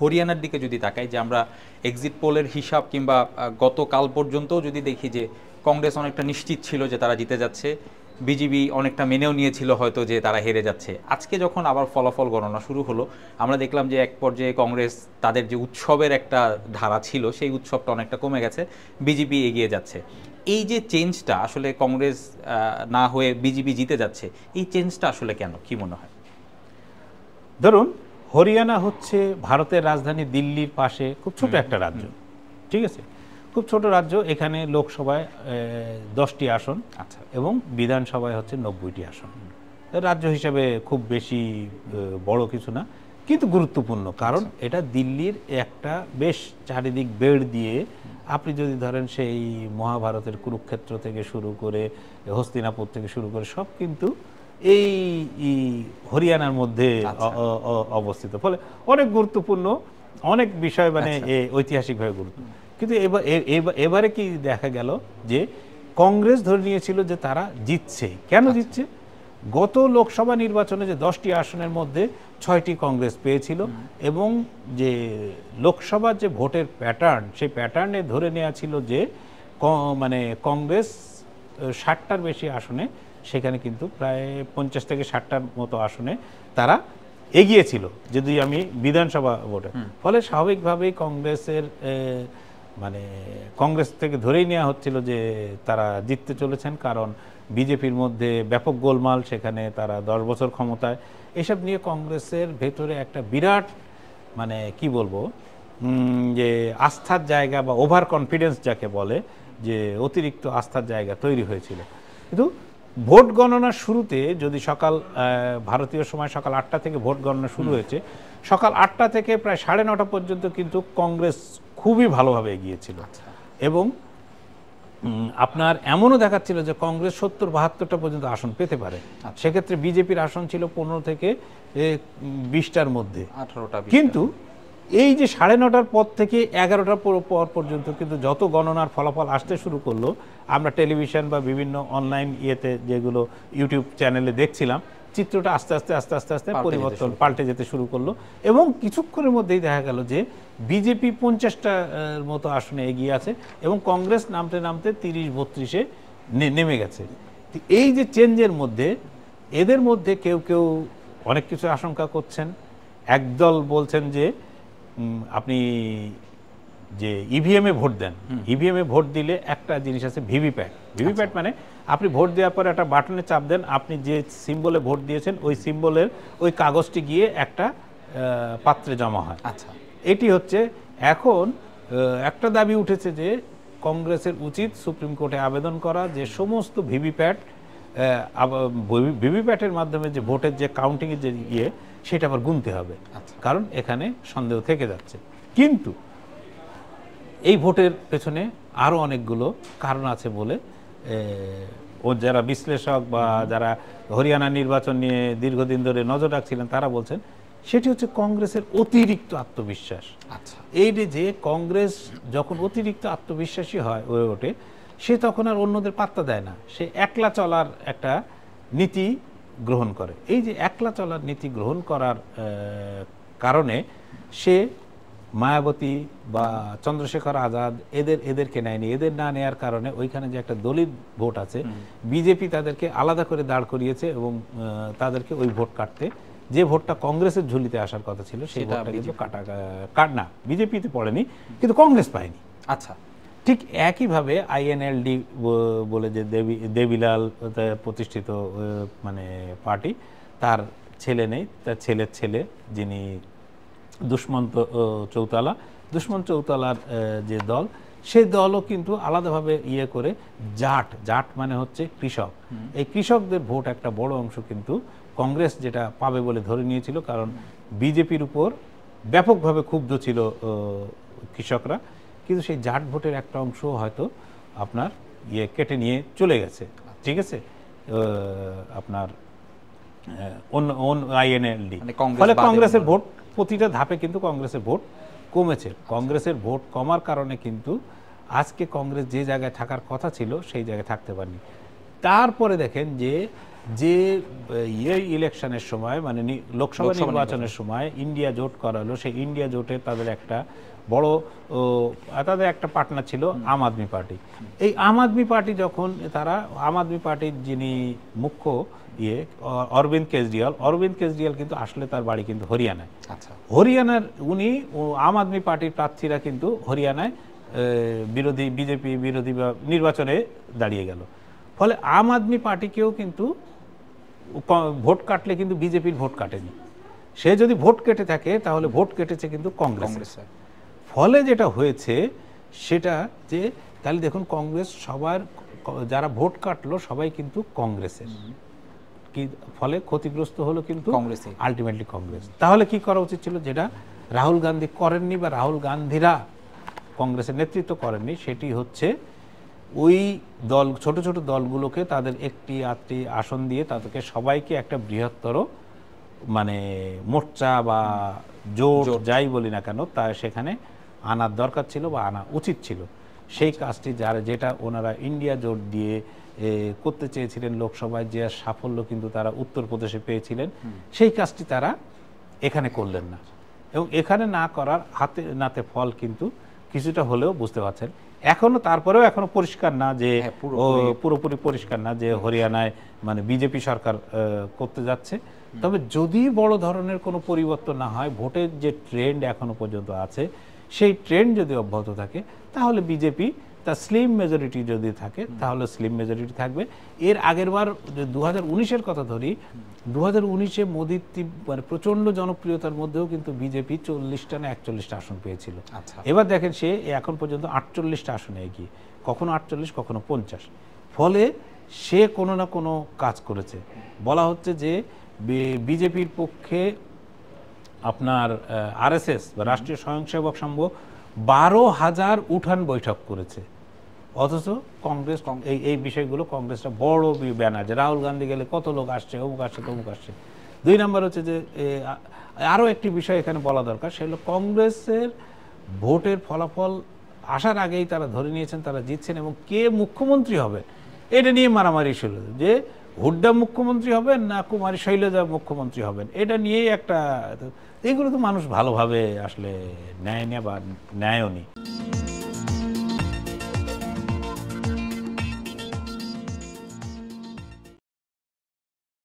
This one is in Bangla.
হরিয়ানার দিকে যদি তাকাই যে আমরা এক্সিট পোলের হিসাব কিংবা গতকাল পর্যন্ত যদি দেখি যে কংগ্রেস অনেকটা নিশ্চিত ছিল যে তারা জিতে যাচ্ছে বিজিবি অনেকটা মেনেও নিয়েছিল হয়তো যে তারা হেরে যাচ্ছে আজকে যখন আবার ফলাফল গণনা শুরু হলো আমরা দেখলাম যে এক পর্যায়ে কংগ্রেস তাদের যে উৎসবের একটা ধারা ছিল সেই উৎসবটা অনেকটা কমে গেছে বিজেপি এগিয়ে যাচ্ছে এই যে চেঞ্জটা আসলে কংগ্রেস না হয়ে বিজেপি জিতে যাচ্ছে এই চেঞ্জটা আসলে কেন কি মনে হয় ধরুন হরিয়ানা হচ্ছে ভারতের রাজধানী দিল্লির পাশে খুব ছোট একটা রাজ্য ঠিক আছে খুব ছোট রাজ্য এখানে লোকসভায় দশটি আসন আচ্ছা এবং বিধানসভায় হচ্ছে নব্বইটি আসন রাজ্য হিসাবে খুব বেশি বড় কিছু না কিন্তু গুরুত্বপূর্ণ কারণ আচ্ছা। এটা দিল্লির একটা বেশ চারিদিক বেড় দিয়ে আপনি যদি ধরেন সেই মহাভারতের কুরুক্ষেত্র থেকে শুরু করে হস্তিনাপুর থেকে শুরু করে সব কিন্তু এই হরিয়ানার মধ্যে আচ্ছা। অবস্থিত ফলে অনেক গুরুত্বপূর্ণ অনেক বিষয় মানে আচ্ছা। ঐতিহাসিকভাবে গুরুত্ব কিন্তু এবারে কি দেখা গেল যে কংগ্রেস ধরে নিয়েছিল যে তারা জিতছে কেন আচ্ছা। জিতছে গত লোকসভা নির্বাচনে যে দশটি আসনের মধ্যে ছয়টি কংগ্রেস পেয়েছিল এবং যে লোকসভার যে ভোটের প্যাটার্ন সেই প্যাটার্নে ধরে নেওয়া ছিল যে মানে কংগ্রেস ষাটটার বেশি আসনে সেখানে কিন্তু প্রায় পঞ্চাশ থেকে ষাটটার মতো আসনে তারা এগিয়েছিল যদি আমি বিধানসভা ভোটে ফলে স্বাভাবিকভাবেই কংগ্রেসের মানে কংগ্রেস থেকে ধরেই নেওয়া হচ্ছিল যে তারা জিততে চলেছেন কারণ বিজেপির মধ্যে ব্যাপক গোলমাল সেখানে তারা দশ বছর ক্ষমতায় এসব নিয়ে কংগ্রেসের ভেতরে একটা বিরাট মানে কি বলবো যে আস্থার জায়গা বা ওভার কনফিডেন্স যাকে বলে যে অতিরিক্ত আস্থার জায়গা তৈরি হয়েছিল কিন্তু ভোট গণনার শুরুতে যদি সকাল ভারতীয় সময় সকাল আটটা থেকে ভোট গণনা শুরু হয়েছে সকাল আটটা থেকে প্রায় সাড়ে নটা পর্যন্ত কিন্তু কংগ্রেস খুবই ভালোভাবে এগিয়েছিল আচ্ছা। এবং আপনার এমনও দেখাচ্ছিল যে কংগ্রেস সত্তর বাহাত্তরটা পর্যন্ত আসন পেতে পারে আচ্ছা। সেক্ষেত্রে বিজেপির আসন ছিল পনেরো থেকে বিশটার মধ্যে কিন্তু এই যে সাড়ে নটার পর থেকে এগারোটা পর পর্যন্ত কিন্তু যত গণনার ফলাফল আসতে শুরু করলো আমরা টেলিভিশন বা বিভিন্ন অনলাইন ইয়েতে যেগুলো ইউটিউব চ্যানেলে দেখছিলাম চিত্রটা আস্তে আস্তে আস্তে আস্তে আস্তে পরিবর্তন পাল্টে যেতে শুরু করলো এবং কিছুক্ষণের মধ্যেই দেখা গেল যে বিজেপি পঞ্চাশটার মতো আসনে এগিয়ে আছে এবং কংগ্রেস নামতে নামতে তিরিশ বত্রিশে নেমে গেছে এই যে চেঞ্জের মধ্যে এদের মধ্যে কেউ কেউ অনেক কিছু আশঙ্কা করছেন একদল বলছেন যে আপনি যে ইভিএমে e ভোট দেন ইভিএমে e ভোট দিলে একটা জিনিস আছে ভিভিপ্যাট আচ্ছা। ভিভিপ্যাট মানে আপনি ভোট দেওয়ার পর একটা বাটনে চাপ দেন আপনি যে সিম্বলে ভোট দিয়েছেন ওই সিম্বলের ওই কাগজটি গিয়ে একটা পাত্রে জমা হয় আচ্ছা এটি হচ্ছে এখন একটা দাবি উঠেছে যে কংগ্রেসের উচিত সুপ্রিম কোর্টে আবেদন করা যে সমস্ত ভিভিপ্যাট ভিভিপ্যাটের মাধ্যমে যে ভোটের যে কাউন্টিংয়ের যে ইয়ে সেটা আবার গুনতে হবে আচ্ছা। কারণ এখানে সন্দেহ থেকে যাচ্ছে কিন্তু এই ভোটের পেছনে আরও অনেকগুলো কারণ আছে বলে ও যারা বিশ্লেষক বা যারা হরিয়ানা নির্বাচন নিয়ে দীর্ঘদিন ধরে নজর রাখছিলেন তারা বলছেন সেটি হচ্ছে কংগ্রেসের অতিরিক্ত আত্মবিশ্বাস আচ্ছা এই যে কংগ্রেস যখন অতিরিক্ত আত্মবিশ্বাসী হয় হয়ে ওঠে সে তখন আর অন্যদের পাত্তা দেয় না সে একলা চলার একটা নীতি গ্রহণ করে এই যে একলা চলার নীতি গ্রহণ করার কারণে সে মায়াবতী বা চন্দ্রশেখর আজাদ এদের এদেরকে নেয়নি এদের না নেয়ার কারণে ওইখানে যে একটা দলিত ভোট আছে বিজেপি তাদেরকে আলাদা করে দাঁড় করিয়েছে এবং তাদেরকে ওই ভোট কাটতে যে ভোটটা কংগ্রেসের ঝুলিতে আসার কথা ছিল সেই ভোটটা কিন্তু কাটা কাট না বিজেপিতে পড়েনি কিন্তু কংগ্রেস পায়নি আচ্ছা ঠিক একইভাবে আইএনএলডি বলে যে দেবী দেবীলাল প্রতিষ্ঠিত মানে পার্টি তার ছেলে নেই তার ছেলের ছেলে যিনি দুষ্মন্ত চৌতালা দুষ্মন্ত চৌতালার যে দল সেই দলও কিন্তু আলাদাভাবে ইয়ে করে জাট জাট মানে হচ্ছে কৃষক এই কৃষকদের ভোট একটা বড় অংশ কিন্তু কংগ্রেস যেটা পাবে বলে ধরে নিয়েছিল কারণ বিজেপির উপর ব্যাপকভাবে ক্ষুব্ধ ছিল কৃষকরা কিন্তু সেই জাট ভোটের একটা অংশ হয়তো আপনার ইয়ে কেটে নিয়ে চলে গেছে ঠিক আছে আপনার আইএনএলডি মানে ফলে কংগ্রেসের ভোট প্রতিটা ধাপে কিন্তু কংগ্রেসের ভোট কমেছে আচ্ছা। কংগ্রেসের ভোট কমার কারণে কিন্তু আজকে কংগ্রেস যে জায়গায় থাকার কথা ছিল সেই জায়গায় থাকতে পারেনি তারপরে দেখেন যে যে ইয়ে ইলেকশনের সময় মানে লোকসভা নির্বাচনের সময় ইন্ডিয়া জোট করালো সেই ইন্ডিয়া জোটে তাদের একটা বড় তাদের একটা পার্টনার ছিল আম আদমি পার্টি এই আম আদমি পার্টি যখন তারা আম আদমি পার্টির যিনি মুখ্য ইয়ে অরবিন্দ কেজরিওয়াল অরবিন্দ কেজরিওয়াল কিন্তু আসলে তার বাড়ি কিন্তু হরিয়ানায় আচ্ছা হরিয়ানার উনি আম আদমি পার্টির প্রার্থীরা কিন্তু হরিয়ানায় বিরোধী বিজেপি বিরোধী নির্বাচনে দাঁড়িয়ে গেল ফলে আম আদমি পার্টিকেও কিন্তু ভোট কাটলে কিন্তু বিজেপির ভোট কাটেনি সে যদি ভোট কেটে থাকে তাহলে ভোট কেটেছে কিন্তু কংগ্রেস ফলে যেটা হয়েছে সেটা যে তাহলে দেখুন কংগ্রেস সবার যারা ভোট কাটলো সবাই কিন্তু কংগ্রেসের কি ফলে ক্ষতিগ্রস্ত হলো কিন্তু কংগ্রেস আলটিমেটলি কংগ্রেস তাহলে কি করা উচিত ছিল যেটা রাহুল গান্ধী করেননি বা রাহুল গান্ধীরা কংগ্রেসের নেতৃত্ব করেননি সেটি হচ্ছে ওই দল ছোট ছোট দলগুলোকে তাদের একটি আটটি আসন দিয়ে তাদেরকে সবাইকে একটা বৃহত্তর মানে মোর্চা বা জোট যাই বলি না কেন তা সেখানে আনার দরকার ছিল বা আনা উচিত ছিল সেই আচ্ছা। কাজটি যারা যেটা ওনারা ইন্ডিয়া জোট দিয়ে করতে চেয়েছিলেন লোকসভায় যে সাফল্য কিন্তু তারা উত্তরপ্রদেশে পেয়েছিলেন সেই কাজটি তারা এখানে করলেন না এবং এখানে না করার হাতে নাতে ফল কিন্তু কিছুটা হলেও বুঝতে পারছেন এখনো তারপরেও এখনো পরিষ্কার না যে হ্যাঁ, পুরোপুরি পরিষ্কার না যে হরিয়ানায় মানে বিজেপি সরকার করতে যাচ্ছে তবে যদি বড় ধরনের কোনো পরিবর্তন না হয় ভোটের যে ট্রেন্ড এখনো পর্যন্ত আছে সেই ট্রেন্ড যদি অব্যাহত থাকে তাহলে বিজেপি তা স্লিম মেজরিটি যদি থাকে তাহলে স্লিম মেজরিটি থাকবে এর আগের বার দু হাজার কথা ধরি দু হাজার উনিশে মোদীর মানে প্রচণ্ড জনপ্রিয়তার মধ্যেও কিন্তু বিজেপি চল্লিশটা না একচল্লিশটা আসন পেয়েছিল আচ্ছা। এবার দেখেন সে এখন পর্যন্ত আটচল্লিশটা আসনে এগিয়ে কখনো আটচল্লিশ কখনো পঞ্চাশ ফলে সে কোনো না কোনো কাজ করেছে বলা হচ্ছে যে বিজেপির পক্ষে আপনার আরএসএস বা রাষ্ট্রীয় স্বয়ংসেবক সংঘ বারো হাজার উঠান বৈঠক করেছে অথচ কংগ্রেস এই এই বিষয়গুলো কংগ্রেসটা বড় ব্যানার যে রাহুল গান্ধী গেলে কত লোক আসছে অমুক আসছে তমুক আসছে দুই নম্বর হচ্ছে যে আরও একটি বিষয় এখানে বলা দরকার সেগুলো কংগ্রেসের ভোটের ফলাফল আসার আগেই তারা ধরে নিয়েছেন তারা জিতছেন এবং কে মুখ্যমন্ত্রী হবে এটা নিয়ে মারামারি ছিল যে হুড্ডা মুখ্যমন্ত্রী হবেন না কুমারী শৈলজা মুখ্যমন্ত্রী হবেন এটা নিয়েই একটা এগুলো তো মানুষ ভালোভাবে আসলে নেয় না বা নেয়ও